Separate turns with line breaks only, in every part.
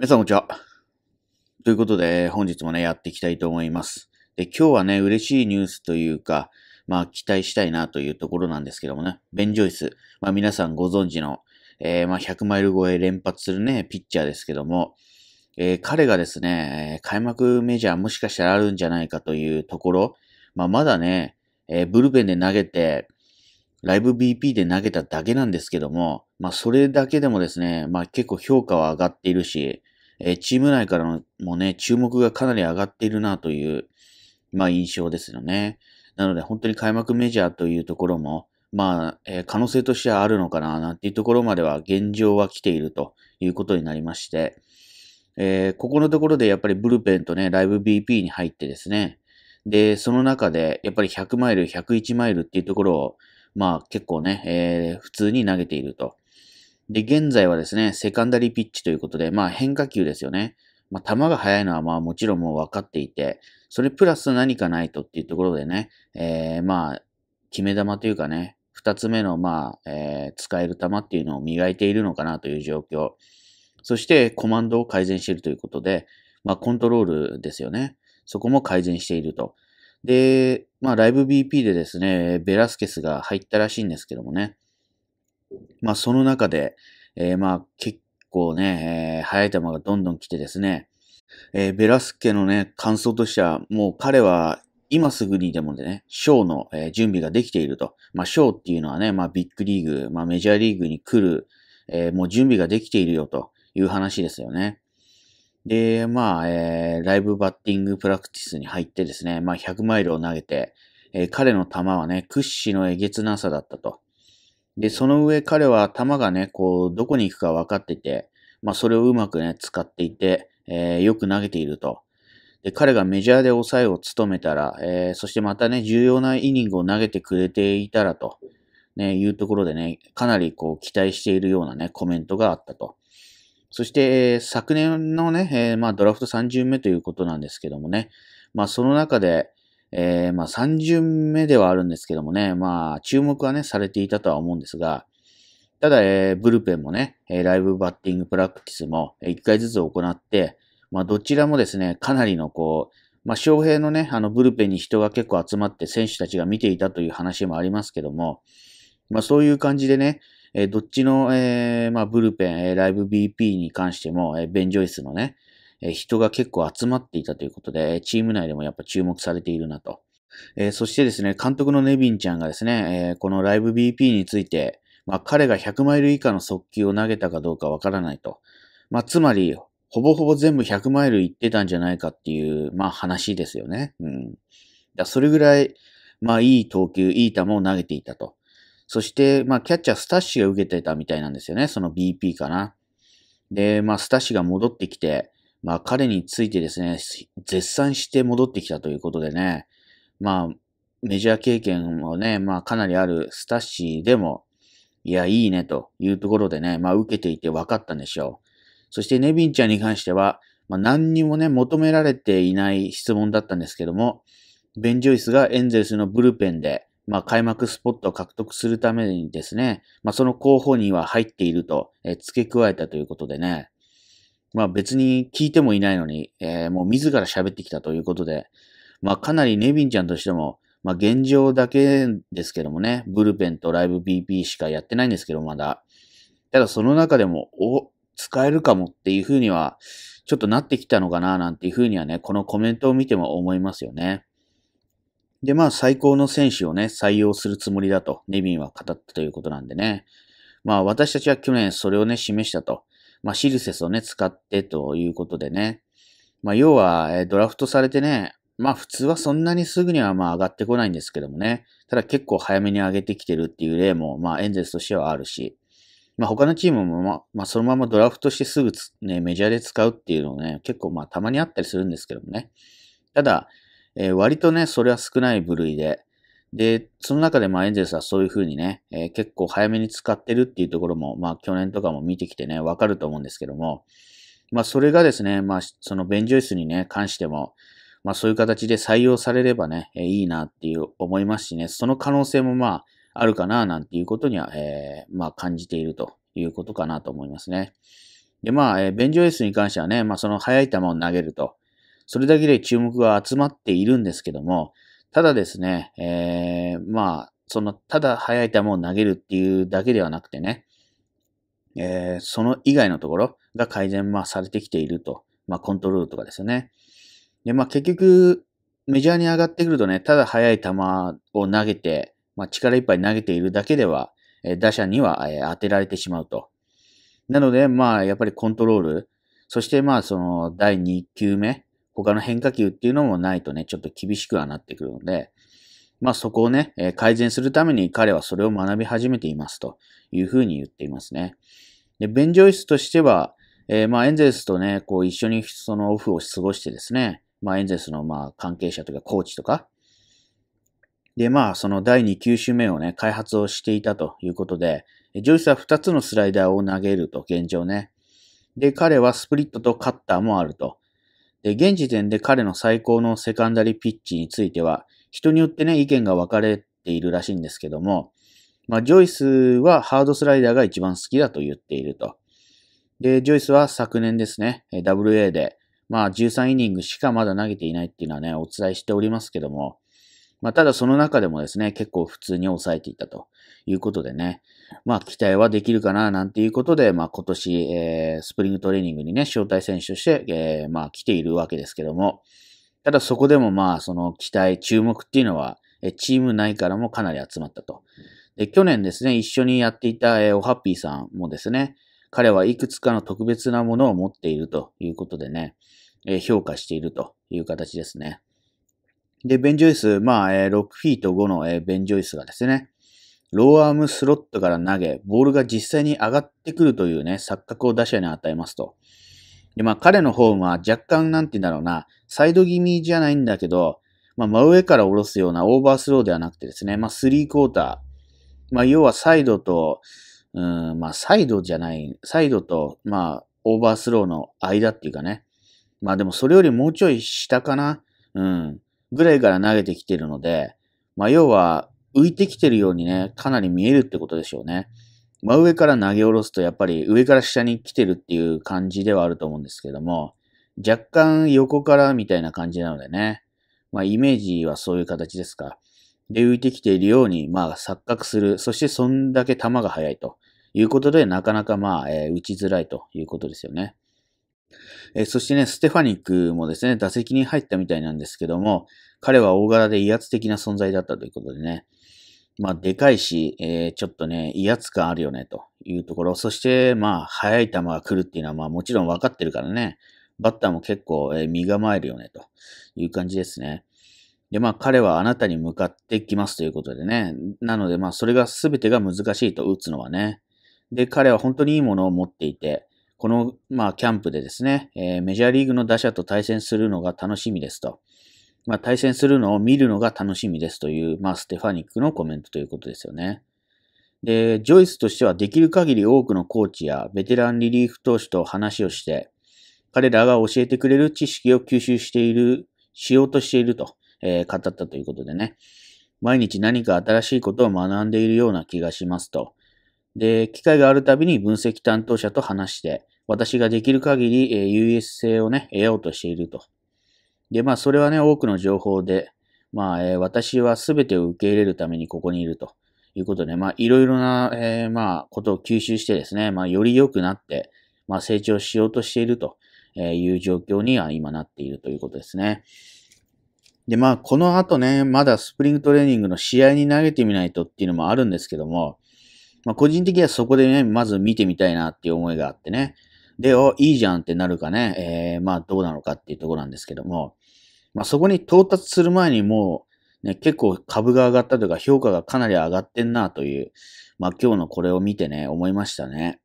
皆さんこんにちは。ということで、本日もね、やっていきたいと思います。で、今日はね、嬉しいニュースというか、まあ、期待したいなというところなんですけどもね、ベン・ジョイス。まあ、皆さんご存知の、えー、まあ、100マイル超え連発するね、ピッチャーですけども、えー、彼がですね、開幕メジャーもしかしたらあるんじゃないかというところ、まあ、まだね、えー、ブルペンで投げて、ライブ BP で投げただけなんですけども、まあそれだけでもですね、まあ結構評価は上がっているし、えー、チーム内からもね、注目がかなり上がっているなという、まあ印象ですよね。なので本当に開幕メジャーというところも、まあ、えー、可能性としてはあるのかな、なんていうところまでは現状は来ているということになりまして、えー、ここのところでやっぱりブルペンとね、ライブ BP に入ってですね、で、その中で、やっぱり100マイル、101マイルっていうところを、まあ結構ね、えー、普通に投げていると。で、現在はですね、セカンダリーピッチということで、まあ変化球ですよね。まあ球が速いのはまあもちろんもう分かっていて、それプラス何かないとっていうところでね、えー、まあ、決め球というかね、二つ目のまあ、えー、使える球っていうのを磨いているのかなという状況。そしてコマンドを改善しているということで、まあコントロールですよね。そこも改善していると。で、まあライブ BP でですね、ベラスケスが入ったらしいんですけどもね。まあ、その中で、えー、まあ、結構ね、えー、速い球がどんどん来てですね、えー、ベラスケのね、感想としては、もう彼は今すぐにでもね、ショーの、えー、準備ができていると。まあ、ショーっていうのはね、まあ、ビッグリーグ、まあ、メジャーリーグに来る、えー、もう準備ができているよという話ですよね。で、まあ、えー、ライブバッティングプラクティスに入ってですね、まあ、100マイルを投げて、えー、彼の球はね、屈指のえげつなさだったと。で、その上彼は球がね、こう、どこに行くか分かってて、まあそれをうまくね、使っていて、えー、よく投げていると。で、彼がメジャーで抑えを務めたら、えー、そしてまたね、重要なイニングを投げてくれていたらと、ね、いうところでね、かなりこう期待しているようなね、コメントがあったと。そして、えー、昨年のね、えー、まあドラフト3巡目ということなんですけどもね、まあその中で、えー、まあ3巡目ではあるんですけどもね、まあ注目はね、されていたとは思うんですが、ただ、えー、ブルペンもね、えー、ライブバッティングプラクティスも1回ずつ行って、まあどちらもですね、かなりのこう、まあ翔平のね、あのブルペンに人が結構集まって選手たちが見ていたという話もありますけども、まあそういう感じでね、えー、どっちの、えー、まあブルペン、ライブ BP に関しても、えー、ベン・ジョイスのね、え人が結構集まっていたということで、チーム内でもやっぱ注目されているなと。えそしてですね、監督のネビンちゃんがですね、えこのライブ BP について、まあ、彼が100マイル以下の速球を投げたかどうかわからないと。まあ、つまり、ほぼほぼ全部100マイル行ってたんじゃないかっていう、まあ話ですよね。うん。だそれぐらい、まあいい投球、いい球を投げていたと。そして、まあキャッチャースタッシが受けてたみたいなんですよね。その BP かな。で、まあスタッシが戻ってきて、まあ彼についてですね、絶賛して戻ってきたということでね、まあメジャー経験もね、まあかなりあるスタッシーでも、いや、いいねというところでね、まあ受けていて分かったんでしょう。そしてネビンちゃんに関しては、まあ何にもね、求められていない質問だったんですけども、ベン・ジョイスがエンゼルスのブルペンで、まあ、開幕スポットを獲得するためにですね、まあ、その候補には入っていると、え付け加えたということでね、まあ別に聞いてもいないのに、えー、もう自ら喋ってきたということで、まあかなりネビンちゃんとしても、まあ現状だけですけどもね、ブルペンとライブ BP しかやってないんですけど、まだ。ただその中でも、お、使えるかもっていうふうには、ちょっとなってきたのかななんていうふうにはね、このコメントを見ても思いますよね。で、まあ最高の選手をね、採用するつもりだと、ネビンは語ったということなんでね。まあ私たちは去年それをね、示したと。まあ、シルセスをね、使ってということでね。まあ、要は、えドラフトされてね、まあ普通はそんなにすぐにはまあ上がってこないんですけどもね。ただ結構早めに上げてきてるっていう例もまあエンゼルスとしてはあるし。まあ他のチームもまあ、まあ、そのままドラフトしてすぐね、メジャーで使うっていうのをね、結構まあたまにあったりするんですけどもね。ただ、えー、割とね、それは少ない部類で、で、その中でまあエンゼルスはそういうふうにね、えー、結構早めに使ってるっていうところも、まあ去年とかも見てきてね、わかると思うんですけども、まあそれがですね、まあそのベンジョイスにね、関しても、まあそういう形で採用されればね、えー、いいなっていう思いますしね、その可能性もまああるかななんていうことには、えー、まあ感じているということかなと思いますね。で、まあ、えー、ベンジョイスに関してはね、まあその速い球を投げると、それだけで注目が集まっているんですけども、ただですね、えー、まあ、その、ただ速い球を投げるっていうだけではなくてね、えー、その以外のところが改善、まあ、されてきていると。まあ、コントロールとかですよね。で、まあ、結局、メジャーに上がってくるとね、ただ速い球を投げて、まあ、力いっぱい投げているだけでは、えー、打者には、えー、当てられてしまうと。なので、まあ、やっぱりコントロール、そして、まあ、その、第2球目、他の変化球っていうのもないとね、ちょっと厳しくはなってくるので、まあそこをね、え改善するために彼はそれを学び始めていますというふうに言っていますね。で、ベン・ジョイスとしては、えー、まあエンゼルスとね、こう一緒にそのオフを過ごしてですね、まあエンゼルスのまあ関係者とかコーチとか、で、まあ、その第2球種目をね、開発をしていたということで、ジョイスは2つのスライダーを投げると、現状ね。で、彼はスプリットとカッターもあると。現時点で彼の最高のセカンダリピッチについては、人によってね、意見が分かれているらしいんですけども、まあ、ジョイスはハードスライダーが一番好きだと言っていると。で、ジョイスは昨年ですね、WA で、まあ13イニングしかまだ投げていないっていうのはね、お伝えしておりますけども、まあただその中でもですね、結構普通に抑えていたということでね、まあ、期待はできるかな、なんていうことで、まあ、今年、えー、スプリングトレーニングにね、招待選手として、えー、まあ、来ているわけですけども、ただそこでもまあ、その期待、注目っていうのは、えチーム内からもかなり集まったと。で、去年ですね、一緒にやっていた、えー、おはっぴーさんもですね、彼はいくつかの特別なものを持っているということでね、えー、評価しているという形ですね。で、ベン・ジョイス、まあ、えー、6フィート5の、えー、ベン・ジョイスがですね、ローアームスロットから投げ、ボールが実際に上がってくるというね、錯覚を打者に与えますと。で、まあ彼のフォームは若干なんて言うんだろうな、サイド気味じゃないんだけど、まあ真上から下ろすようなオーバースローではなくてですね、まあスリークォーター。まあ要はサイドと、うん、まあサイドじゃない、サイドと、まあオーバースローの間っていうかね。まあでもそれよりもうちょい下かな。うん。ぐらいから投げてきてるので、まあ要は、浮いてきてるようにね、かなり見えるってことでしょうね。真上から投げ下ろすとやっぱり上から下に来てるっていう感じではあると思うんですけども、若干横からみたいな感じなのでね、まあイメージはそういう形ですか。で、浮いてきているように、まあ錯覚する。そしてそんだけ球が速いということで、なかなかまあ、えー、打ちづらいということですよね。えー、そしてね、ステファニックもですね、打席に入ったみたいなんですけども、彼は大柄で威圧的な存在だったということでね、まあ、でかいし、えー、ちょっとね、威圧感あるよね、というところ。そして、まあ、速い球が来るっていうのは、まあ、もちろん分かってるからね、バッターも結構、えー、身構えるよね、という感じですね。で、まあ、彼はあなたに向かってきますということでね。なので、まあ、それが全てが難しいと打つのはね。で、彼は本当にいいものを持っていて、この、まあ、キャンプでですね、えー、メジャーリーグの打者と対戦するのが楽しみですと。まあ、対戦するのを見るのが楽しみですという、まあ、ステファニックのコメントということですよね。で、ジョイスとしてはできる限り多くのコーチやベテランリリーフ投手と話をして、彼らが教えてくれる知識を吸収している、しようとしていると、えー、語ったということでね。毎日何か新しいことを学んでいるような気がしますと。で、機会があるたびに分析担当者と話して、私ができる限り、えー、優越性をね、得ようとしているとで、まあ、それはね、多くの情報で、まあ、えー、私は全てを受け入れるためにここにいるということで、まあ、いろいろな、えー、まあ、ことを吸収してですね、まあ、より良くなって、まあ、成長しようとしているという状況には今なっているということですね。で、まあ、この後ね、まだスプリングトレーニングの試合に投げてみないとっていうのもあるんですけども、まあ、個人的にはそこでね、まず見てみたいなっていう思いがあってね、で、お、いいじゃんってなるかね、えー、まあどうなのかっていうところなんですけども、まあそこに到達する前にもう、ね、結構株が上がったとか評価がかなり上がってんなという、まあ今日のこれを見てね、思いましたね。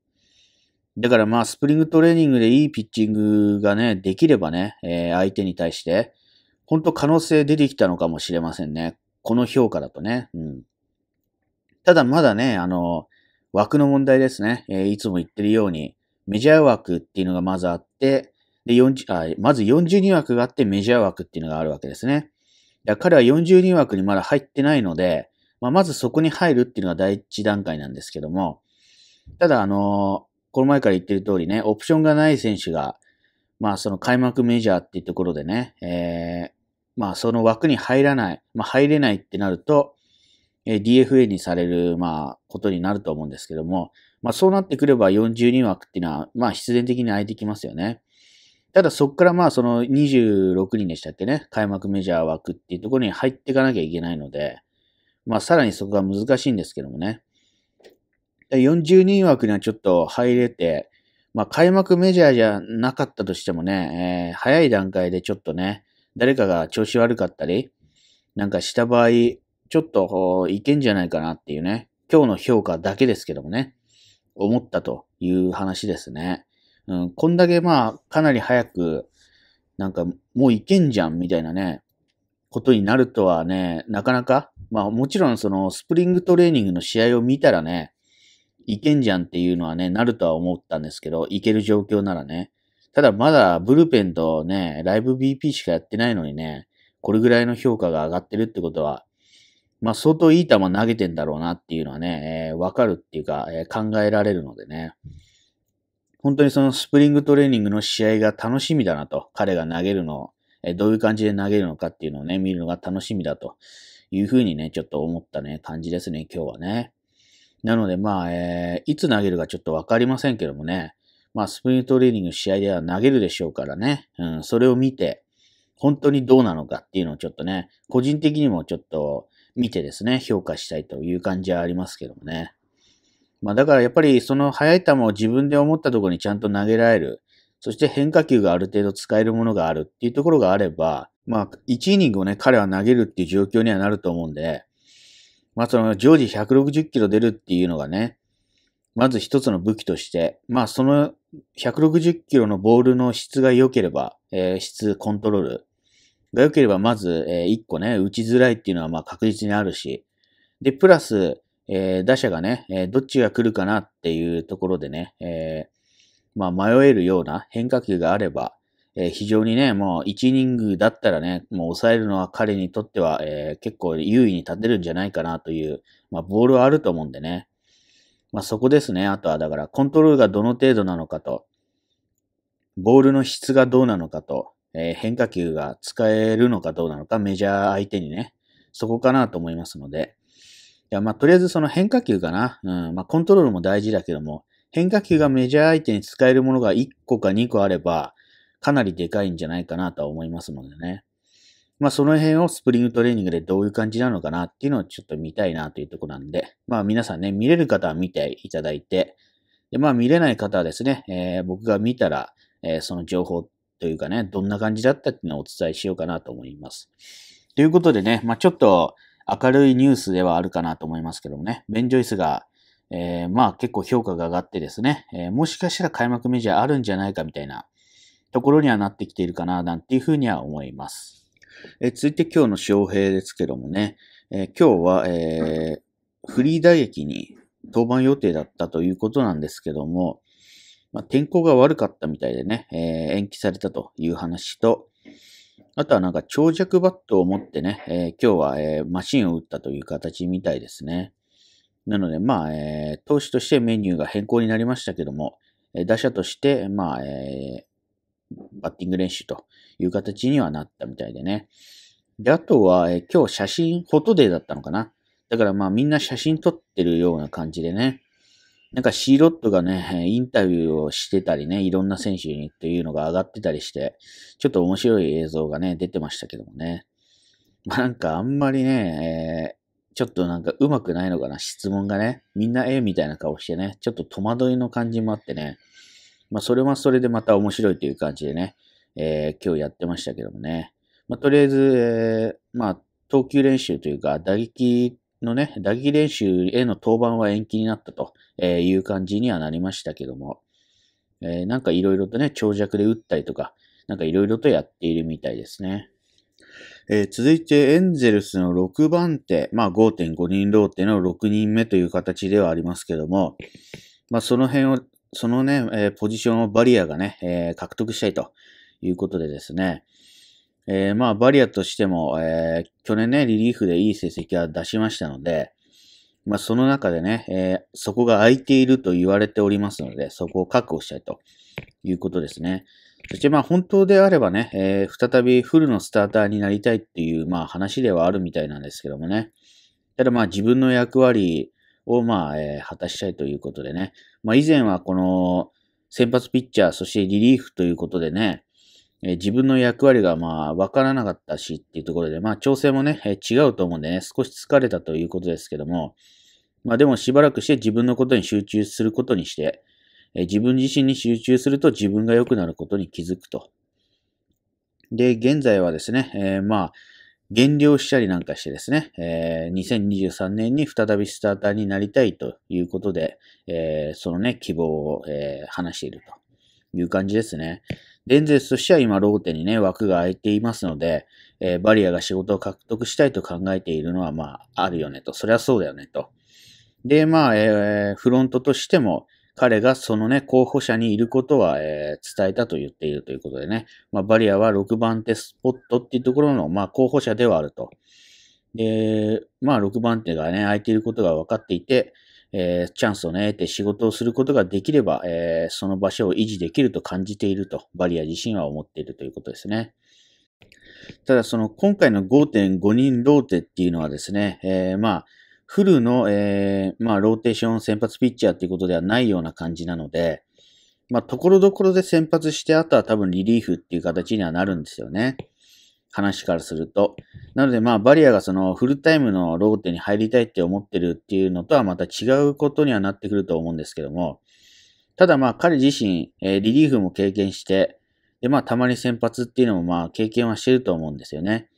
だからまあスプリングトレーニングでいいピッチングがね、できればね、えー、相手に対して、本当可能性出てきたのかもしれませんね。この評価だとね。うん。ただまだね、あの、枠の問題ですね。えー、いつも言ってるように、メジャー枠っていうのがまずあって、で、40あまず42枠があってメジャー枠っていうのがあるわけですね。彼は42枠にまだ入ってないので、まあ、まずそこに入るっていうのが第一段階なんですけども、ただ、あのー、この前から言ってる通りね、オプションがない選手が、まあ、その開幕メジャーっていうところでね、えー、まあ、その枠に入らない、まあ、入れないってなると、えー、DFA にされる、まあ、ことになると思うんですけども、まあそうなってくれば42枠っていうのは、まあ必然的に空いてきますよね。ただそこからまあその26人でしたっけね、開幕メジャー枠っていうところに入っていかなきゃいけないので、まあさらにそこが難しいんですけどもね。40人枠にはちょっと入れて、まあ開幕メジャーじゃなかったとしてもね、えー、早い段階でちょっとね、誰かが調子悪かったり、なんかした場合、ちょっといけんじゃないかなっていうね、今日の評価だけですけどもね。思ったという話ですね。うん、こんだけまあ、かなり早く、なんか、もういけんじゃん、みたいなね、ことになるとはね、なかなか、まあもちろんそのスプリングトレーニングの試合を見たらね、いけんじゃんっていうのはね、なるとは思ったんですけど、いける状況ならね。ただまだブルペンとね、ライブ BP しかやってないのにね、これぐらいの評価が上がってるってことは、まあ、相当いい球投げてんだろうなっていうのはね、えー、わかるっていうか、えー、考えられるのでね。本当にそのスプリングトレーニングの試合が楽しみだなと。彼が投げるのを、えー、どういう感じで投げるのかっていうのをね、見るのが楽しみだというふうにね、ちょっと思ったね、感じですね、今日はね。なので、まあ、えー、いつ投げるかちょっとわかりませんけどもね。まあ、スプリングトレーニング試合では投げるでしょうからね。うん、それを見て、本当にどうなのかっていうのをちょっとね、個人的にもちょっと、見てですね、評価したいという感じはありますけどもね。まあだからやっぱりその速い球を自分で思ったところにちゃんと投げられる。そして変化球がある程度使えるものがあるっていうところがあれば、まあ1イニングをね、彼は投げるっていう状況にはなると思うんで、まあその常時160キロ出るっていうのがね、まず一つの武器として、まあその160キロのボールの質が良ければ、えー、質コントロール、が良ければ、まず、えー、1個ね、打ちづらいっていうのは、まあ確実にあるし、で、プラス、えー、打者がね、えー、どっちが来るかなっていうところでね、えー、まあ迷えるような変化球があれば、えー、非常にね、もう1イニングだったらね、もう抑えるのは彼にとっては、えー、結構優位に立てるんじゃないかなという、まあボールはあると思うんでね。まあそこですね。あとはだからコントロールがどの程度なのかと、ボールの質がどうなのかと、え変化球が使えるのかどうなのか、メジャー相手にね、そこかなと思いますので、いや、まあ、とりあえずその変化球かな。うん、まあ、コントロールも大事だけども、変化球がメジャー相手に使えるものが1個か2個あれば、かなりでかいんじゃないかなとは思いますのでね。まあ、その辺をスプリングトレーニングでどういう感じなのかなっていうのをちょっと見たいなというとこなんで、まあ、皆さんね、見れる方は見ていただいて、で、まあ、見れない方はですね、えー、僕が見たら、えー、その情報というかね、どんな感じだったっていうのをお伝えしようかなと思います。ということでね、まあ、ちょっと明るいニュースではあるかなと思いますけどもね、ベン・ジョイスが、えー、まあ結構評価が上がってですね、えー、もしかしたら開幕メジャーあるんじゃないかみたいなところにはなってきているかな、なんていうふうには思います。えー、続いて今日の翔平ですけどもね、え今日は、えフリー打撃に登板予定だったということなんですけども、まあ、天候が悪かったみたいでね、えー、延期されたという話と、あとはなんか長尺バットを持ってね、えー、今日は、えー、マシンを打ったという形みたいですね。なので、まあ、えー、投手としてメニューが変更になりましたけども、えー、打者として、まあ、えー、バッティング練習という形にはなったみたいでね。で、あとは、えー、今日写真、フォトデーだったのかな。だからまあみんな写真撮ってるような感じでね。なんかシーロットがね、インタビューをしてたりね、いろんな選手にっていうのが上がってたりして、ちょっと面白い映像がね、出てましたけどもね。まあ、なんかあんまりね、えー、ちょっとなんかうまくないのかな、質問がね。みんなええみたいな顔してね、ちょっと戸惑いの感じもあってね。まあそれはそれでまた面白いという感じでね、えー、今日やってましたけどもね。まあとりあえず、えー、まあ投球練習というか、打撃のね、打撃練習への登板は延期になったという感じにはなりましたけども、えー、なんかいろいろとね、長尺で打ったりとか、なんかいろいろとやっているみたいですね。えー、続いてエンゼルスの6番手、まあ5.5人ローテの6人目という形ではありますけども、まあその辺を、そのね、えー、ポジションをバリアがね、えー、獲得したいということでですね、えー、まあ、バリアとしても、えー、去年ね、リリーフでいい成績は出しましたので、まあ、その中でね、えー、そこが空いていると言われておりますので、そこを確保したいということですね。そして、まあ、本当であればね、えー、再びフルのスターターになりたいっていう、まあ、話ではあるみたいなんですけどもね。ただ、まあ、自分の役割を、まあ、えー、果たしたいということでね。まあ、以前はこの、先発ピッチャー、そしてリリーフということでね、えー、自分の役割がまあ、わからなかったしっていうところで、まあ、調整もね、えー、違うと思うんでね、少し疲れたということですけども、まあでもしばらくして自分のことに集中することにして、えー、自分自身に集中すると自分が良くなることに気づくと。で、現在はですね、えまあ、減量したりなんかしてですね、えー、2023年に再びスターターになりたいということで、えー、そのね、希望を、えー、話しているという感じですね。レンゼスとしては今ローテにね、枠が空いていますので、えー、バリアが仕事を獲得したいと考えているのは、まあ、あるよねと。そりゃそうだよねと。で、まあ、えー、フロントとしても、彼がそのね、候補者にいることは、えー、伝えたと言っているということでね、まあ、バリアは6番手スポットっていうところの、まあ、候補者ではあると。で、まあ、6番手がね、空いていることが分かっていて、えー、チャンスをね、得て仕事をすることができれば、えー、その場所を維持できると感じていると、バリア自身は思っているということですね。ただ、その今回の5.5人ローテっていうのはですね、えー、まあ、フルの、えー、まあ、ローテーション先発ピッチャーっていうことではないような感じなので、まあ、ところどころで先発して、あとは多分リリーフっていう形にはなるんですよね。話からすると。なのでまあバリアがそのフルタイムのローテに入りたいって思ってるっていうのとはまた違うことにはなってくると思うんですけども、ただまあ彼自身、えー、リリーフも経験して、でまあたまに先発っていうのもまあ経験はしてると思うんですよね。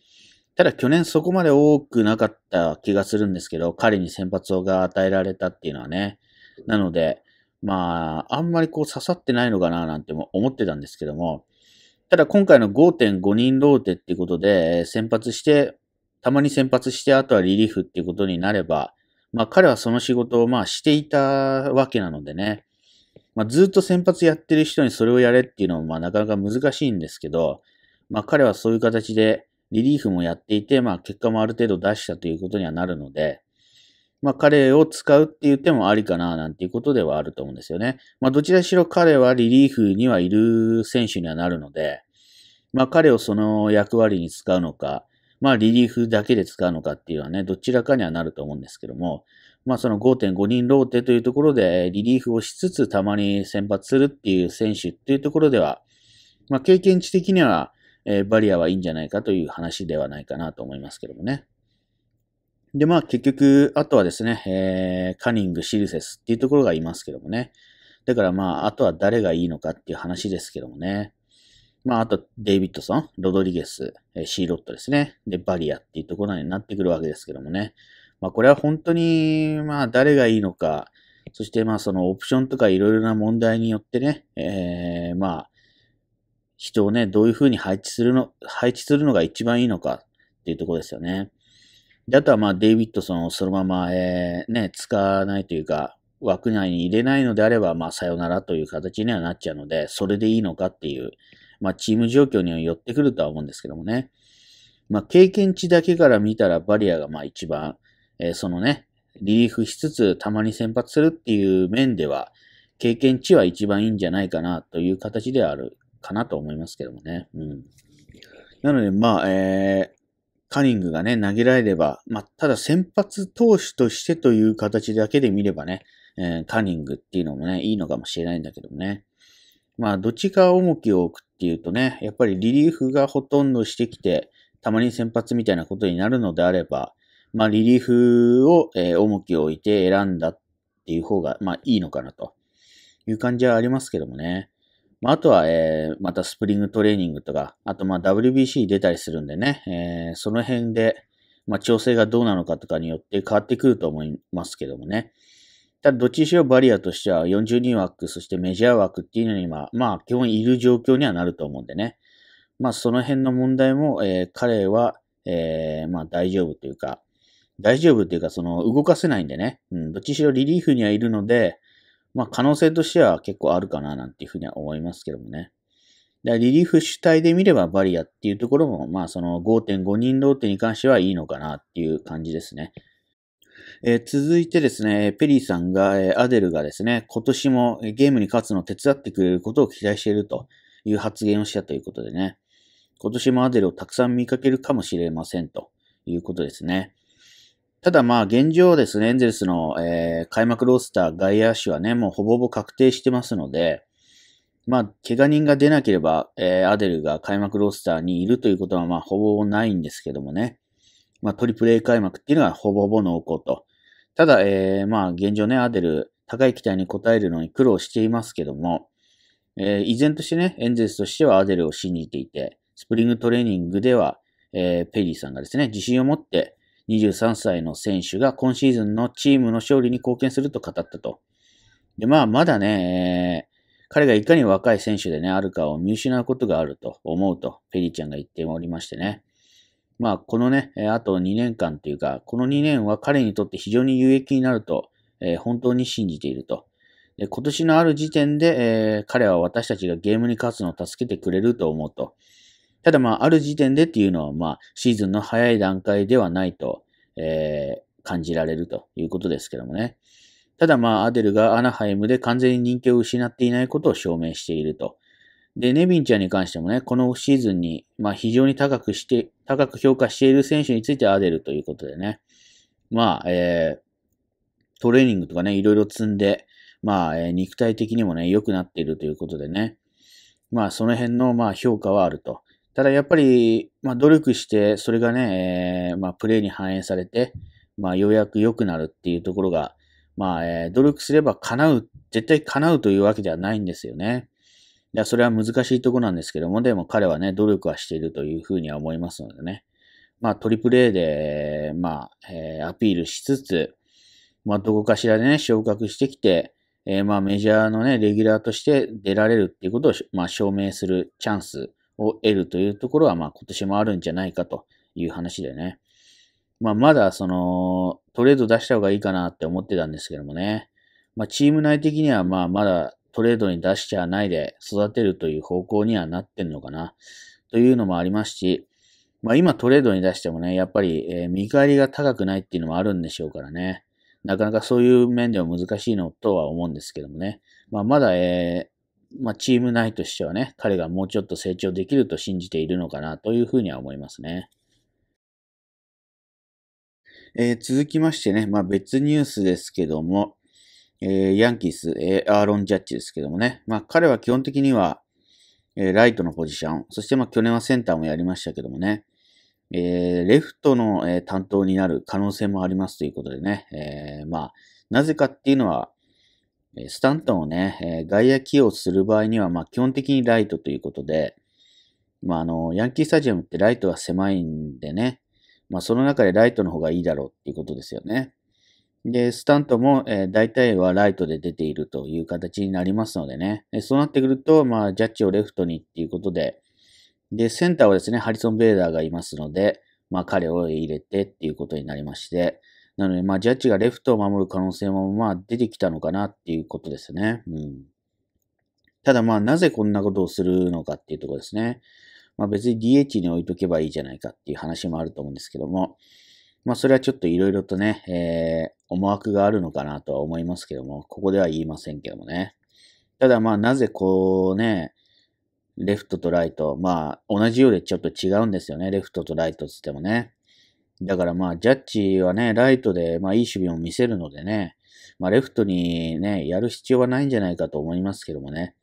ただ去年そこまで多くなかった気がするんですけど、彼に先発が与えられたっていうのはね。なので、まあ、あんまりこう刺さってないのかななんて思ってたんですけども、ただ今回の5.5人ローテっていうことで、先発して、たまに先発して、あとはリリーフっていうことになれば、まあ彼はその仕事をまあしていたわけなのでね、まあずっと先発やってる人にそれをやれっていうのはまあなかなか難しいんですけど、まあ彼はそういう形でリリーフもやっていて、まあ結果もある程度出したということにはなるので、まあ、彼を使うっていう手もありかな、なんていうことではあると思うんですよね。まあ、どちらにしろ彼はリリーフにはいる選手にはなるので、まあ彼をその役割に使うのか、まあリリーフだけで使うのかっていうのはね、どちらかにはなると思うんですけども、まあその5.5人ローテというところでリリーフをしつつたまに先発するっていう選手っていうところでは、まあ経験値的には、えバリアはいいんじゃないかという話ではないかなと思いますけどもね。で、まあ結局、あとはですね、えー、カニング、シルセスっていうところがいますけどもね。だからまあ、あとは誰がいいのかっていう話ですけどもね。まあ、あと、デイビッドソン、ロドリゲス、シーロットですね。で、バリアっていうところになってくるわけですけどもね。まあ、これは本当に、まあ、誰がいいのか、そして、まあ、そのオプションとかいろいろな問題によってね、えー、まあ、人をね、どういうふうに配置するの、配置するのが一番いいのかっていうところですよね。で、あとは、まあ、デイビッドソンをそのまま、えー、ね、使わないというか、枠内に入れないのであれば、まあ、さよならという形にはなっちゃうので、それでいいのかっていう、まあ、チーム状況には寄ってくるとは思うんですけどもね。まあ、経験値だけから見たらバリアがまあ一番、えー、そのね、リリーフしつつたまに先発するっていう面では、経験値は一番いいんじゃないかなという形ではあるかなと思いますけどもね。うん。なので、まあ、えー、カニングがね、投げられれば、まあ、ただ先発投手としてという形だけで見ればね、えー、カニングっていうのもね、いいのかもしれないんだけどもね。まあ、どっちか重きを置くっていうとね、やっぱりリリーフがほとんどしてきて、たまに先発みたいなことになるのであれば、まあ、リリーフを、えー、重きを置いて選んだっていう方が、まあ、いいのかなという感じはありますけどもね。まあ、あとは、えー、またスプリングトレーニングとか、あと、まあ、WBC 出たりするんでね、えー、その辺で、まあ、調整がどうなのかとかによって変わってくると思いますけどもね。ただ、どっちにしろバリアとしては40人枠、そしてメジャー枠っていうのには、まあ、基本いる状況にはなると思うんでね。まあ、その辺の問題も、えー、彼は、えー、まあ、大丈夫というか、大丈夫というか、その、動かせないんでね。うん、どっちにしろリリーフにはいるので、まあ、可能性としては結構あるかな、なんていうふうには思いますけどもね。でリリーフ主体で見ればバリアっていうところも、まあ、その5.5人ローテに関してはいいのかなっていう感じですね。えー、続いてですね、ペリーさんが、えー、アデルがですね、今年もゲームに勝つのを手伝ってくれることを期待しているという発言をしたということでね、今年もアデルをたくさん見かけるかもしれませんということですね。ただまあ現状ですね、エンゼルスの、えー、開幕ロースター外野手はね、もうほぼほぼ確定してますので、まあ、怪我人が出なければ、えー、アデルが開幕ロースターにいるということは、まあ、ほぼないんですけどもね。まあ、トリプル A 開幕っていうのはほぼほぼ濃厚とただ、えー、まあ、現状ね、アデル、高い期待に応えるのに苦労していますけども、えー、依然としてね、エンゼルスとしてはアデルを信じていて、スプリングトレーニングでは、えー、ペリーさんがですね、自信を持って23歳の選手が今シーズンのチームの勝利に貢献すると語ったと。で、まあ、まだね、えー、彼がいかに若い選手でね、あるかを見失うことがあると思うと、ペリーちゃんが言っておりましてね。まあ、このね、あと2年間というか、この2年は彼にとって非常に有益になると、えー、本当に信じていると。で今年のある時点で、えー、彼は私たちがゲームに勝つのを助けてくれると思うと。ただまあ、ある時点でっていうのは、まあ、シーズンの早い段階ではないと、えー、感じられるということですけどもね。ただまあ、アデルがアナハイムで完全に人気を失っていないことを証明していると。で、ネビンちゃんに関してもね、このシーズンに、まあ非常に高くして、高く評価している選手についてアデルということでね、まあ、えー、トレーニングとかね、いろいろ積んで、まあ、えー、肉体的にもね、良くなっているということでね、まあその辺の、まあ評価はあると。ただやっぱり、まあ努力して、それがね、えー、まあプレーに反映されて、まあようやく良くなるっていうところが、まあ、えー、努力すれば叶う、絶対叶うというわけではないんですよね。いや、それは難しいとこなんですけども、でも彼はね、努力はしているというふうには思いますのでね。まあ、トリプル A で、まあ、えー、アピールしつつ、まあ、どこかしらでね、昇格してきて、えー、まあ、メジャーのね、レギュラーとして出られるっていうことを、まあ、証明するチャンスを得るというところは、まあ、今年もあるんじゃないかという話でね。まあ、まだ、その、トレード出した方がいいかなって思ってたんですけどもね。まあ、チーム内的には、まあ、まだトレードに出しちゃないで育てるという方向にはなってんのかな、というのもありますし、まあ今トレードに出してもね、やっぱり、え見返りが高くないっていうのもあるんでしょうからね。なかなかそういう面では難しいのとは思うんですけどもね。まあまだ、えー、まあチーム内としてはね、彼がもうちょっと成長できると信じているのかなというふうには思いますね。えー、続きましてね、まあ別ニュースですけども、えー、ヤンキース、えー、アーロン・ジャッジですけどもね。まあ、彼は基本的には、えー、ライトのポジション、そしてまあ、去年はセンターもやりましたけどもね。えー、レフトの、えー、担当になる可能性もありますということでね。えー、まあ、なぜかっていうのは、スタントンをね、え外野起用する場合には、まあ、基本的にライトということで、まあ、あの、ヤンキースタジアムってライトが狭いんでね、まあ、その中でライトの方がいいだろうっていうことですよね。で、スタントも、えー、大体はライトで出ているという形になりますのでね。えそうなってくると、まあ、ジャッジをレフトにっていうことで、で、センターはですね、ハリソン・ベーダーがいますので、まあ、彼を入れてっていうことになりまして、なので、まあ、ジャッジがレフトを守る可能性も、まあ、出てきたのかなっていうことですね。うん。ただ、まあ、なぜこんなことをするのかっていうところですね。まあ、別に DH に置いとけばいいじゃないかっていう話もあると思うんですけども、まあそれはちょっといろいろとね、えー、思惑があるのかなとは思いますけども、ここでは言いませんけどもね。ただまあなぜこうね、レフトとライト、まあ同じようでちょっと違うんですよね、レフトとライトつってもね。だからまあジャッジはね、ライトでまあいい守備も見せるのでね、まあレフトにね、やる必要はないんじゃないかと思いますけどもね。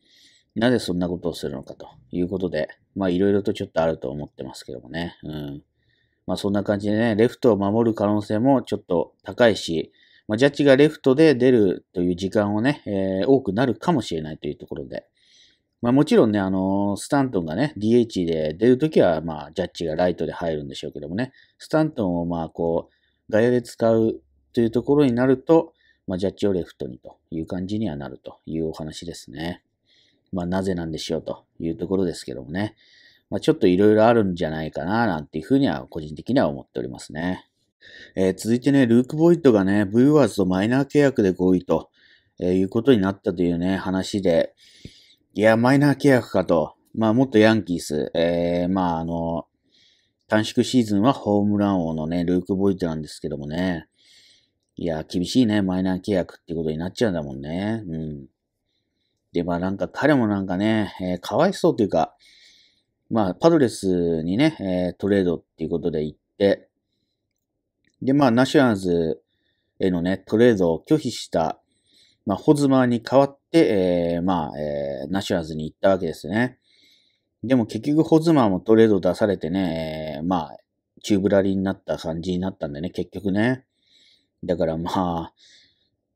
なぜそんなことをするのかということで、まあいろいろとちょっとあると思ってますけどもね。うん。まあそんな感じでね、レフトを守る可能性もちょっと高いし、まあ、ジャッジがレフトで出るという時間をね、えー、多くなるかもしれないというところで。まあもちろんね、あのー、スタントンがね、DH で出るときは、まあ、ジャッジがライトで入るんでしょうけどもね、スタントンをまあ、こう、外野で使うというところになると、まあ、ジャッジをレフトにという感じにはなるというお話ですね。まあ、なぜなんでしょうというところですけどもね。まあ、ちょっといろいろあるんじゃないかな、なんていうふうには個人的には思っておりますね。えー、続いてね、ルーク・ボイトがね、ブルワーズとマイナー契約で合意と、えー、いうことになったというね、話で、いや、マイナー契約かと、まあ、もっとヤンキース、えー、まあ、あの、短縮シーズンはホームラン王のね、ルーク・ボイトなんですけどもね、いや、厳しいね、マイナー契約ってことになっちゃうんだもんね。うん。で、まあなんか彼もなんかね、えー、かわいそうというか、まあ、パドレスにね、えー、トレードっていうことで行って、で、まあ、ナショナルズへのね、トレードを拒否した、まあ、ホズマーに代わって、えー、まあ、えー、ナショナルズに行ったわけですね。でも結局ホズマーもトレード出されてね、えー、まあ、チューブラリになった感じになったんでね、結局ね。だからまあ、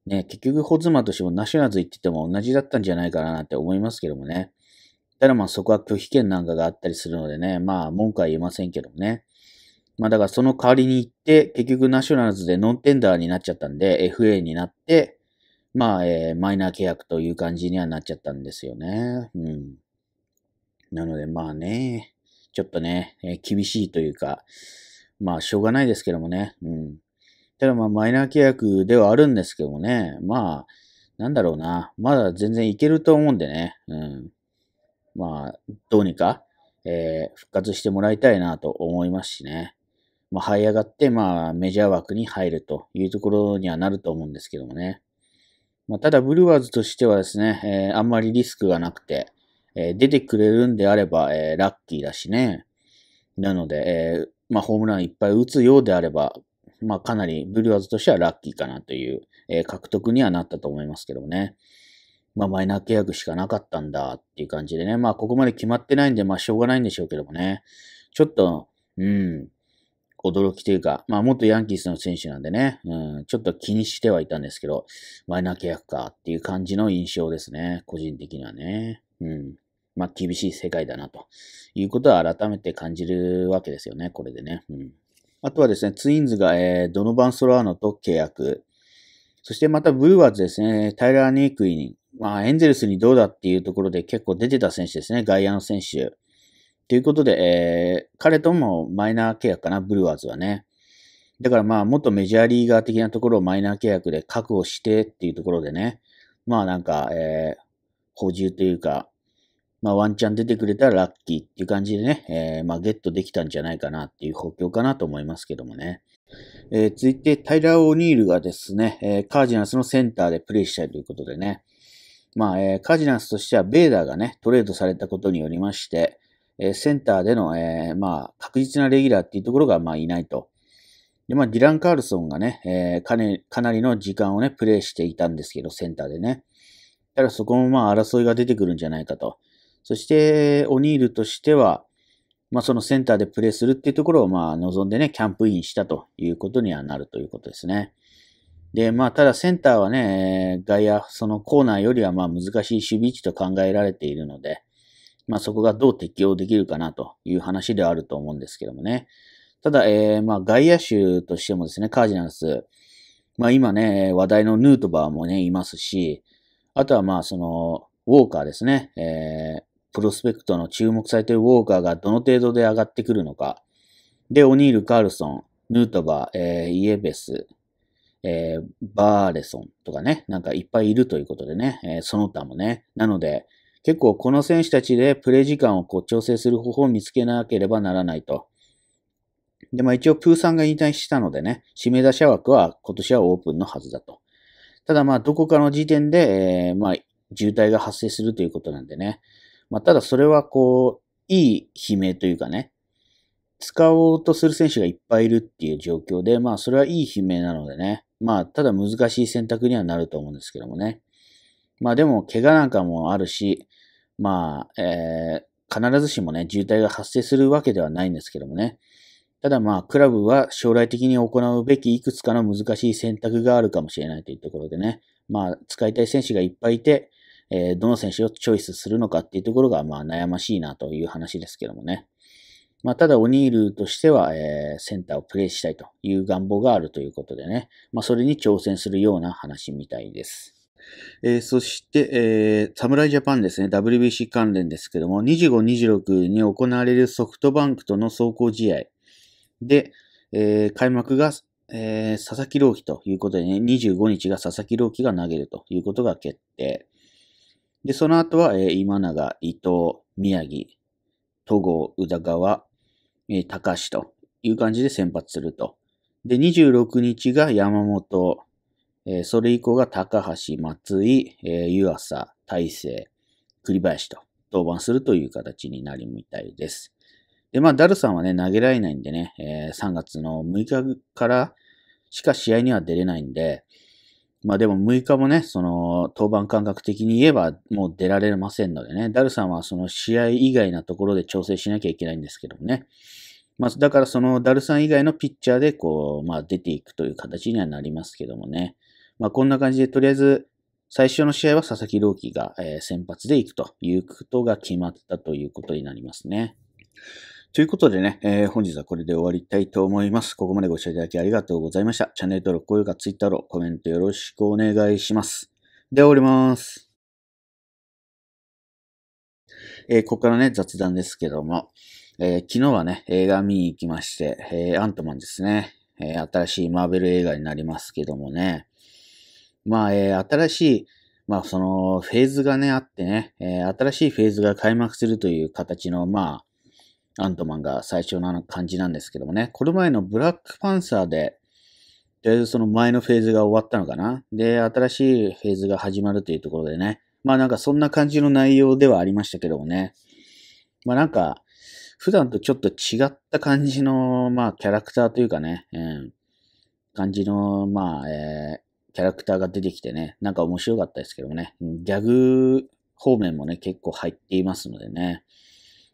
ね、結局ホズマーとしてもナショナルズ行ってても同じだったんじゃないかななんて思いますけどもね。ただまあそこは拒否権なんかがあったりするのでね、まあ文句は言えませんけどもね。まあだからその代わりに行って、結局ナショナルズでノンテンダーになっちゃったんで、FA になって、まあ、えー、マイナー契約という感じにはなっちゃったんですよね。うん。なのでまあね、ちょっとね、えー、厳しいというか、まあしょうがないですけどもね。うん。ただまあマイナー契約ではあるんですけどもね、まあ、なんだろうな。まだ全然いけると思うんでね。うん。まあ、どうにか、えー、復活してもらいたいなと思いますしね。まあ、這い上がって、まあ、メジャー枠に入るというところにはなると思うんですけどもね。まあ、ただ、ブルワーズとしてはですね、えー、あんまりリスクがなくて、えー、出てくれるんであれば、えー、ラッキーだしね。なので、えー、まあ、ホームランいっぱい打つようであれば、まあ、かなりブルワーズとしてはラッキーかなという、えー、獲得にはなったと思いますけどもね。まあ、マイナー契約しかなかったんだっていう感じでね。まあ、ここまで決まってないんで、まあ、しょうがないんでしょうけどもね。ちょっと、うん、驚きというか、まあ、元ヤンキースの選手なんでね、うん、ちょっと気にしてはいたんですけど、マイナー契約かっていう感じの印象ですね。個人的にはね。うん。まあ、厳しい世界だな、ということは改めて感じるわけですよね、これでね。うん。あとはですね、ツインズが、えー、ドノバン・ソラーノと契約。そしてまたブルワーズですね、タイラー・ニークイン、まあ、エンゼルスにどうだっていうところで結構出てた選手ですね、外野の選手。ということで、えー、彼ともマイナー契約かな、ブルワーズはね。だからまあ、元メジャーリーガー的なところをマイナー契約で確保してっていうところでね、まあなんか、えー、補充というか、まあワンチャン出てくれたらラッキーっていう感じでね、えー、まあゲットできたんじゃないかなっていう補強かなと思いますけどもね。えー、続いてタイラー・オニールがですね、えー、カージナルスのセンターでプレイしたいということでね、まあ、えー、カージナスとしてはベーダーがね、トレードされたことによりまして、えー、センターでの、えー、まあ、確実なレギュラーっていうところが、まあ、いないと。で、まあ、ディラン・カールソンがね、えー、かね、かなりの時間をね、プレイしていたんですけど、センターでね。ただそこもまあ、争いが出てくるんじゃないかと。そして、オニールとしては、まあ、そのセンターでプレイするっていうところを、まあ、望んでね、キャンプインしたということにはなるということですね。で、まあ、ただセンターはね、外野、そのコーナーよりはまあ難しい守備位置と考えられているので、まあそこがどう適用できるかなという話ではあると思うんですけどもね。ただ、えー、まあ外野手としてもですね、カージナルス、まあ今ね、話題のヌートバーもね、いますし、あとはまあその、ウォーカーですね、えー、プロスペクトの注目されているウォーカーがどの程度で上がってくるのか。で、オニール・カールソン、ヌートバー、えー、イエベス、えー、バーレソンとかね、なんかいっぱいいるということでね、えー、その他もね。なので、結構この選手たちでプレイ時間をこう調整する方法を見つけなければならないと。で、まあ一応プーさんが引退したのでね、指名打者枠は今年はオープンのはずだと。ただまあどこかの時点で、えー、まあ渋滞が発生するということなんでね。まあただそれはこう、いい悲鳴というかね、使おうとする選手がいっぱいいるっていう状況で、まあそれはいい悲鳴なのでね、まあ、ただ難しい選択にはなると思うんですけどもね。まあでも、怪我なんかもあるし、まあ、えー、必ずしもね、渋滞が発生するわけではないんですけどもね。ただまあ、クラブは将来的に行うべきいくつかの難しい選択があるかもしれないというところでね。まあ、使いたい選手がいっぱいいて、えー、どの選手をチョイスするのかっていうところが、まあ、悩ましいなという話ですけどもね。まあ、ただオニールとしては、えー、センターをプレイしたいという願望があるということでね、まあ、それに挑戦するような話みたいです。えー、そして、えー、侍ジャパンですね、WBC 関連ですけども、25、26に行われるソフトバンクとの走行試合で、えー、開幕が、えー、佐々木朗希ということでね、25日が佐々木朗希が投げるということが決定。で、その後は、えー、今永、伊藤、宮城、戸郷、宇田川、えー、高橋という感じで先発すると。で、26日が山本、えー、それ以降が高橋、松井、えー、湯浅、大勢、栗林と登板するという形になるみたいです。で、まあ、ダルさんはね、投げられないんでね、えー、3月の6日からしか試合には出れないんで、まあでも6日もね、その、登板感覚的に言えばもう出られませんのでね、ダルさんはその試合以外なところで調整しなきゃいけないんですけどもね。まあだからそのダルさん以外のピッチャーでこう、まあ出ていくという形にはなりますけどもね。まあこんな感じでとりあえず最初の試合は佐々木朗希が、え先発で行くということが決まったということになりますね。ということでね、えー、本日はこれで終わりたいと思います。ここまでご視聴いただきありがとうございました。チャンネル登録、高評価、ツイッターのコメントよろしくお願いします。では、終わります。えー、ここからね、雑談ですけども、えー、昨日はね、映画見に行きまして、えー、アントマンですね、えー、新しいマーベル映画になりますけどもね、まあ、えー、新しい、まあ、その、フェーズがね、あってね、えー、新しいフェーズが開幕するという形の、まあ、アントマンが最初の感じなんですけどもね、この前のブラックパンサーで、とりあえずその前のフェーズが終わったのかな。で、新しいフェーズが始まるというところでね、まあなんかそんな感じの内容ではありましたけどもね、まあなんか、普段とちょっと違った感じの、まあキャラクターというかね、うん、感じの、まあ、えー、キャラクターが出てきてね、なんか面白かったですけどもね、ギャグ方面もね、結構入っていますのでね、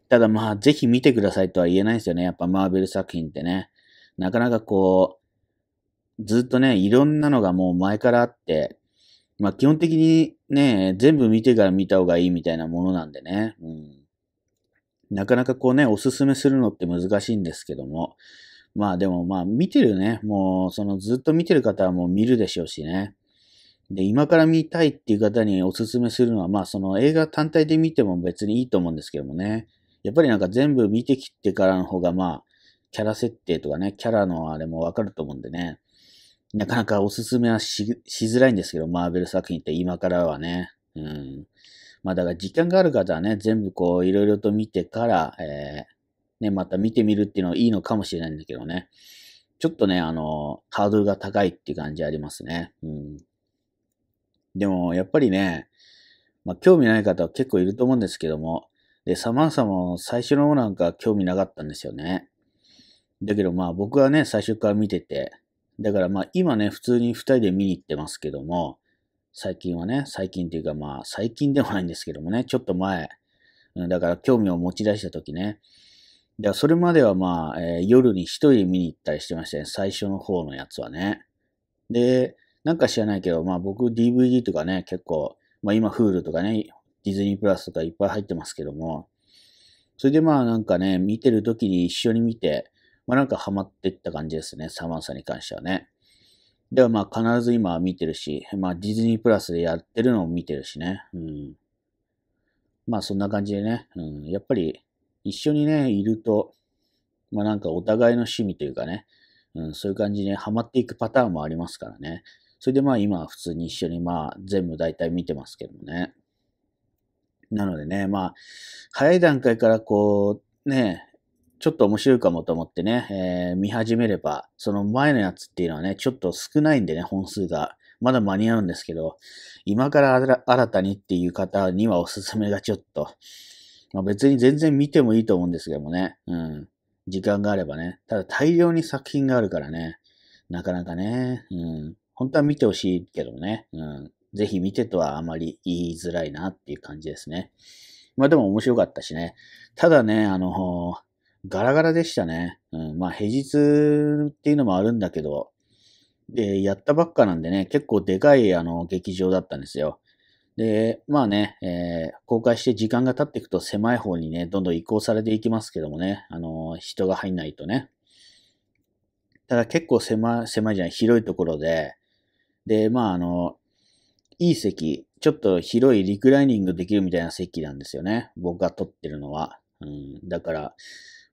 ただまあ、ぜひ見てくださいとは言えないですよね。やっぱマーベル作品ってね。なかなかこう、ずっとね、いろんなのがもう前からあって、まあ基本的にね、全部見てから見た方がいいみたいなものなんでね。うん。なかなかこうね、おすすめするのって難しいんですけども。まあでもまあ見てるね、もうそのずっと見てる方はもう見るでしょうしね。で、今から見たいっていう方におすすめするのは、まあその映画単体で見ても別にいいと思うんですけどもね。やっぱりなんか全部見てきてからの方が、まあ、キャラ設定とかね、キャラのあれもわかると思うんでね、なかなかおすすめはしづらいんですけど、マーベル作品って今からはね。うん。まあだから時間がある方はね、全部こういろいろと見てから、えー、ね、また見てみるっていうのはいいのかもしれないんだけどね。ちょっとね、あの、ハードルが高いっていう感じありますね。うん。でも、やっぱりね、まあ興味ない方は結構いると思うんですけども、で、サマンサも最初の方なんか興味なかったんですよね。だけどまあ僕はね、最初から見てて、だからまあ今ね、普通に二人で見に行ってますけども、最近はね、最近っていうかまあ最近でもないんですけどもね、ちょっと前、だから興味を持ち出した時ね、だからそれまではまあ、えー、夜に一人で見に行ったりしてましたね、最初の方のやつはね。で、なんか知らないけど、まあ僕 DVD とかね、結構、まあ今フールとかね、ディズニープラスとかいっぱい入ってますけども、それでまあなんかね、見てる時に一緒に見て、まあなんかハマってった感じですね、サマンサに関してはね。ではまあ必ず今見てるし、まあディズニープラスでやってるのを見てるしね。うん。まあそんな感じでね、うん、やっぱり一緒にね、いると、まあなんかお互いの趣味というかね、うん、そういう感じにハマっていくパターンもありますからね。それでまあ今は普通に一緒にまあ全部大体見てますけどもね。なのでね、まあ、早い段階からこう、ね、ちょっと面白いかもと思ってね、えー、見始めれば、その前のやつっていうのはね、ちょっと少ないんでね、本数が。まだ間に合うんですけど、今から新たにっていう方にはおすすめがちょっと。まあ、別に全然見てもいいと思うんですけどもね。うん。時間があればね。ただ大量に作品があるからね。なかなかね。うん。本当は見てほしいけどね。うん。ぜひ見てとはあまり言いづらいなっていう感じですね。まあでも面白かったしね。ただね、あの、ガラガラでしたね。うん、まあ平日っていうのもあるんだけど、で、やったばっかなんでね、結構でかいあの劇場だったんですよ。で、まあね、えー、公開して時間が経っていくと狭い方にね、どんどん移行されていきますけどもね、あの、人が入んないとね。ただ結構狭、い、狭いじゃない、広いところで、で、まああの、いい席、ちょっと広いリクライニングできるみたいな席なんですよね。僕が撮ってるのは。うん。だから、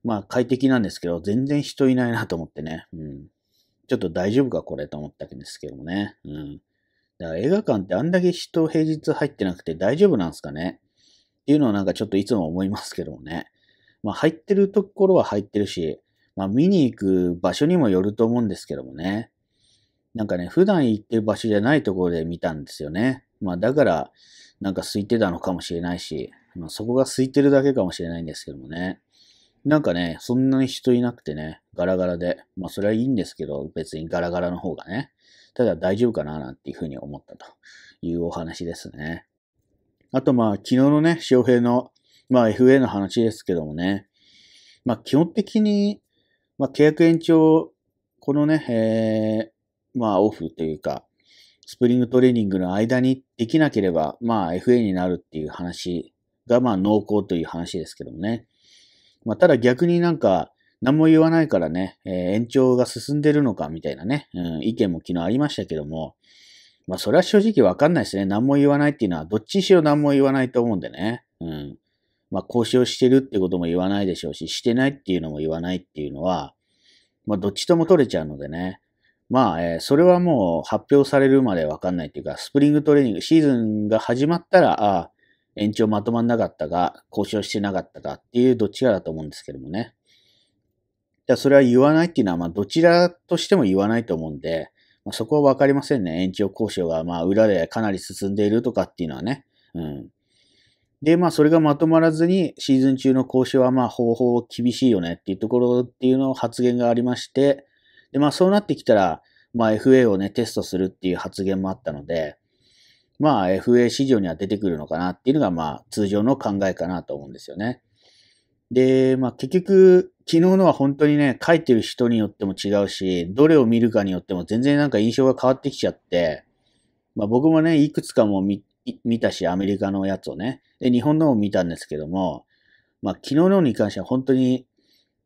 まあ快適なんですけど、全然人いないなと思ってね。うん。ちょっと大丈夫かこれと思ったんですけどもね。うん。だから映画館ってあんだけ人平日入ってなくて大丈夫なんですかねっていうのはなんかちょっといつも思いますけどもね。まあ入ってるところは入ってるし、まあ見に行く場所にもよると思うんですけどもね。なんかね、普段行ってる場所じゃないところで見たんですよね。まあだから、なんか空いてたのかもしれないし、まあ、そこが空いてるだけかもしれないんですけどもね。なんかね、そんなに人いなくてね、ガラガラで。まあそれはいいんですけど、別にガラガラの方がね。ただ大丈夫かななんていうふうに思ったというお話ですね。あとまあ昨日のね、翔平の、まあ FA の話ですけどもね。まあ基本的に、まあ契約延長、このね、えー、まあオフというか、スプリングトレーニングの間にできなければ、まあ FA になるっていう話がまあ濃厚という話ですけどもね。まあただ逆になんか何も言わないからね、えー、延長が進んでるのかみたいなね、うん、意見も昨日ありましたけども、まあそれは正直わかんないですね。何も言わないっていうのはどっちにしろ何も言わないと思うんでね。うん。まあ交渉してるってことも言わないでしょうし、してないっていうのも言わないっていうのは、まあどっちとも取れちゃうのでね。まあ、えー、それはもう発表されるまでわかんないっていうか、スプリングトレーニング、シーズンが始まったら、ああ、延長まとまんなかったか、交渉してなかったかっていうどっちかだと思うんですけどもね。じゃあそれは言わないっていうのは、まあどちらとしても言わないと思うんで、まあ、そこはわかりませんね。延長交渉が、まあ裏でかなり進んでいるとかっていうのはね。うん。で、まあそれがまとまらずに、シーズン中の交渉はまあ方法厳しいよねっていうところっていうのを発言がありまして、で、まあそうなってきたら、まあ FA をね、テストするっていう発言もあったので、まあ FA 市場には出てくるのかなっていうのが、まあ通常の考えかなと思うんですよね。で、まあ結局、昨日のは本当にね、書いてる人によっても違うし、どれを見るかによっても全然なんか印象が変わってきちゃって、まあ僕もね、いくつかも見見たし、アメリカのやつをね、で、日本のも見たんですけども、まあ昨日のに関しては本当に、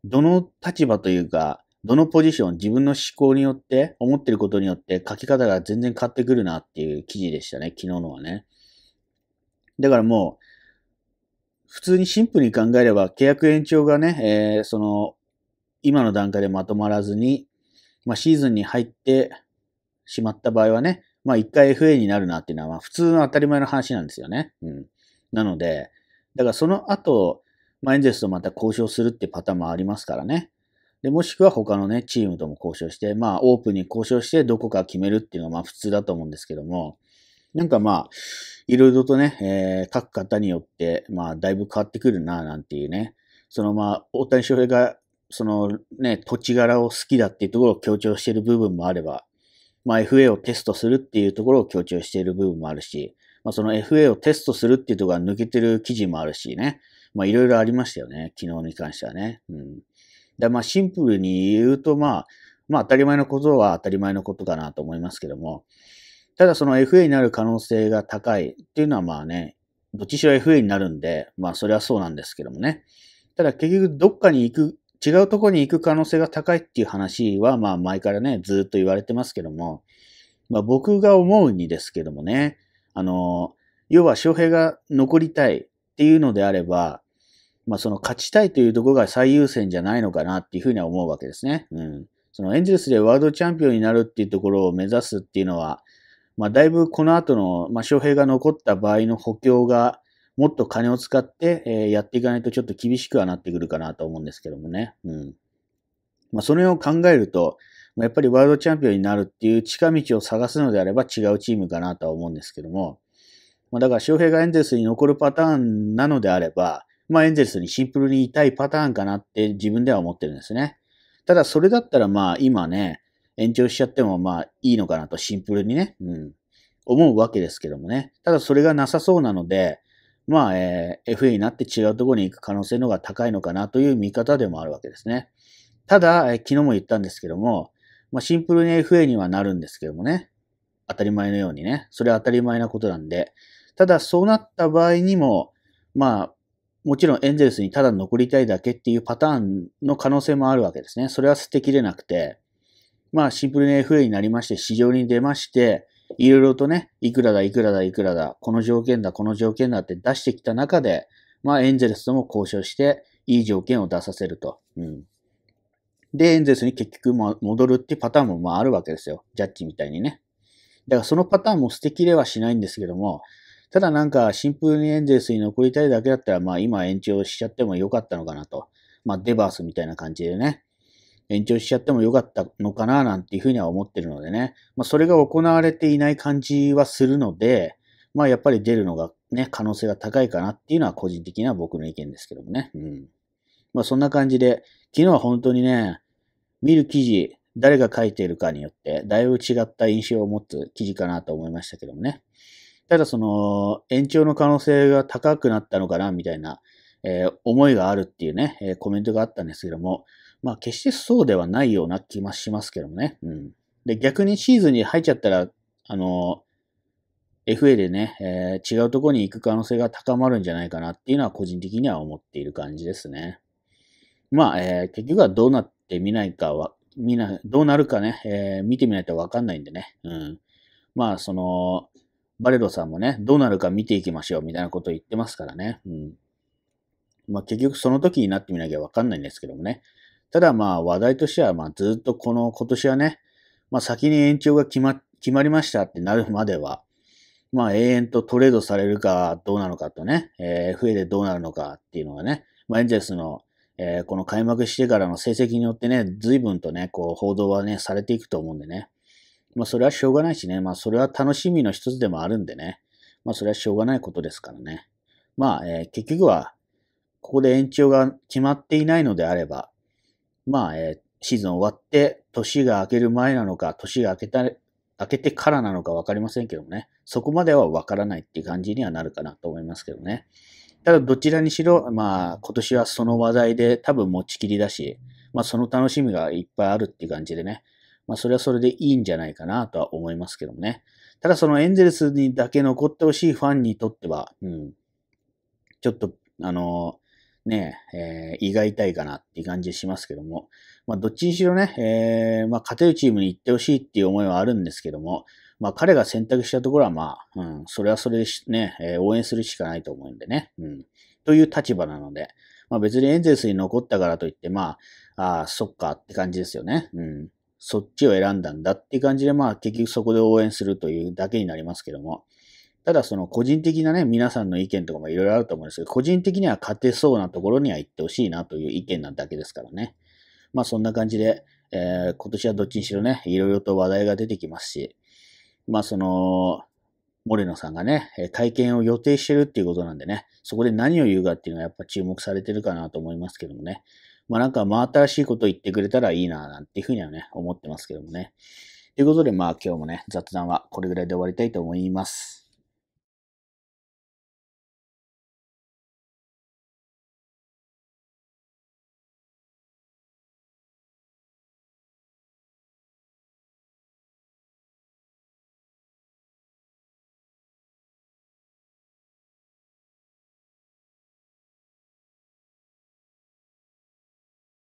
どの立場というか、どのポジション、自分の思考によって、思ってることによって書き方が全然変わってくるなっていう記事でしたね、昨日のはね。だからもう、普通にシンプルに考えれば、契約延長がね、えー、その、今の段階でまとまらずに、まあ、シーズンに入ってしまった場合はね、まあ一回 FA になるなっていうのは、まあ普通の当たり前の話なんですよね。うん。なので、だからその後、まあ、エンゼルスとまた交渉するってパターンもありますからね。で、もしくは他のね、チームとも交渉して、まあ、オープンに交渉してどこか決めるっていうのはまあ普通だと思うんですけども、なんかまあ、いろいろとね、えー、各方によって、まあ、だいぶ変わってくるな、なんていうね。そのまあ、大谷翔平が、そのね、土地柄を好きだっていうところを強調している部分もあれば、まあ、FA をテストするっていうところを強調している部分もあるし、まあ、その FA をテストするっていうところが抜けてる記事もあるしね。まあ、いろいろありましたよね。昨日に関してはね。うん。で、まあ、シンプルに言うと、まあ、まあ、当たり前のことは当たり前のことだなと思いますけども、ただその FA になる可能性が高いっていうのはまあね、どっちしろ FA になるんで、まあそれはそうなんですけどもね。ただ結局どっかに行く、違うとこに行く可能性が高いっていう話はまあ前からね、ずっと言われてますけども、まあ僕が思うにですけどもね、あの、要は翔平が残りたいっていうのであれば、まあ、その勝ちたいというところが最優先じゃないのかなっていうふうには思うわけですね。うん。そのエンゼルスでワールドチャンピオンになるっていうところを目指すっていうのは、まあ、だいぶこの後の、まあ、翔平が残った場合の補強が、もっと金を使って、えー、やっていかないとちょっと厳しくはなってくるかなと思うんですけどもね。うん。まあ、それを考えると、まあ、やっぱりワールドチャンピオンになるっていう近道を探すのであれば違うチームかなとは思うんですけども、まあ、だから翔平がエンゼルスに残るパターンなのであれば、まあエンゼルスにシンプルにいたいパターンかなって自分では思ってるんですね。ただそれだったらまあ今ね、延長しちゃってもまあいいのかなとシンプルにね、うん、思うわけですけどもね。ただそれがなさそうなので、まあ、えー、FA になって違うところに行く可能性の方が高いのかなという見方でもあるわけですね。ただ、えー、昨日も言ったんですけども、まあ、シンプルに FA にはなるんですけどもね。当たり前のようにね。それは当たり前なことなんで。ただ、そうなった場合にも、まあ、もちろんエンゼルスにただ残りたいだけっていうパターンの可能性もあるわけですね。それは捨てきれなくて、まあシンプルに FA になりまして、市場に出まして、いろいろとね、いくらだ、いくらだ、いくらだ、この条件だ、この条件だって出してきた中で、まあエンゼルスとも交渉して、いい条件を出させると。うん。で、エンゼルスに結局戻るっていうパターンもまああるわけですよ。ジャッジみたいにね。だからそのパターンも捨てきれはしないんですけども、ただなんかシンプルにエンゼルスに残りたいだけだったら、まあ今延長しちゃってもよかったのかなと。まあデバースみたいな感じでね、延長しちゃってもよかったのかななんていうふうには思ってるのでね。まあそれが行われていない感じはするので、まあやっぱり出るのがね、可能性が高いかなっていうのは個人的な僕の意見ですけどもね。うん。まあそんな感じで、昨日は本当にね、見る記事、誰が書いているかによって、だいぶ違った印象を持つ記事かなと思いましたけどもね。ただその、延長の可能性が高くなったのかな、みたいな、えー、思いがあるっていうね、えー、コメントがあったんですけども、まあ、決してそうではないような気もしますけどもね。うん。で、逆にシーズンに入っちゃったら、あの、FA でね、えー、違うところに行く可能性が高まるんじゃないかなっていうのは個人的には思っている感じですね。まあ、えー、結局はどうなってみないかは、みな、どうなるかね、えー、見てみないとわかんないんでね。うん。まあ、その、バレロさんもね、どうなるか見ていきましょうみたいなことを言ってますからね。うん。まあ結局その時になってみなきゃわかんないんですけどもね。ただまあ話題としてはまあずっとこの今年はね、まあ先に延長が決ま、決まりましたってなるまでは、まあ永遠とトレードされるかどうなのかとね、えー、FA でどうなるのかっていうのがね、まあエンゼルスの、えー、この開幕してからの成績によってね、随分とね、こう報道はね、されていくと思うんでね。まあそれはしょうがないしね、まあそれは楽しみの一つでもあるんでね、まあそれはしょうがないことですからね。まあ、えー、結局は、ここで延長が決まっていないのであれば、まあ、えー、シーズン終わって、年が明ける前なのか、年が明けた、明けてからなのか分かりませんけどもね、そこまでは分からないっていう感じにはなるかなと思いますけどね。ただ、どちらにしろ、まあ、今年はその話題で多分持ちきりだし、まあ、その楽しみがいっぱいあるっていう感じでね、まあそれはそれでいいんじゃないかなとは思いますけどもね。ただそのエンゼルスにだけ残ってほしいファンにとっては、うん、ちょっと、あのー、ねえ、えー、胃が痛いかなっていう感じしますけども、まあどっちにしろね、えー、まあ勝てるチームに行ってほしいっていう思いはあるんですけども、まあ彼が選択したところはまあ、うん、それはそれでね、えー、応援するしかないと思うんでね、うん、という立場なので、まあ別にエンゼルスに残ったからといって、まあ、ああ、そっかって感じですよね。うん。そっちを選んだんだっていう感じで、まあ結局そこで応援するというだけになりますけども、ただその個人的なね、皆さんの意見とかもいろいろあると思うんですけど、個人的には勝てそうなところには行ってほしいなという意見なだけですからね。まあそんな感じで、えー、今年はどっちにしろね、いろいろと話題が出てきますし、まあその、モレノさんがね、会見を予定してるっていうことなんでね、そこで何を言うかっていうのはやっぱ注目されてるかなと思いますけどもね。まあなんか真新しいこと言ってくれたらいいな、なんていうふうにはね、思ってますけどもね。ということで、まあ今日もね、雑談はこれぐらいで終わりたいと思います。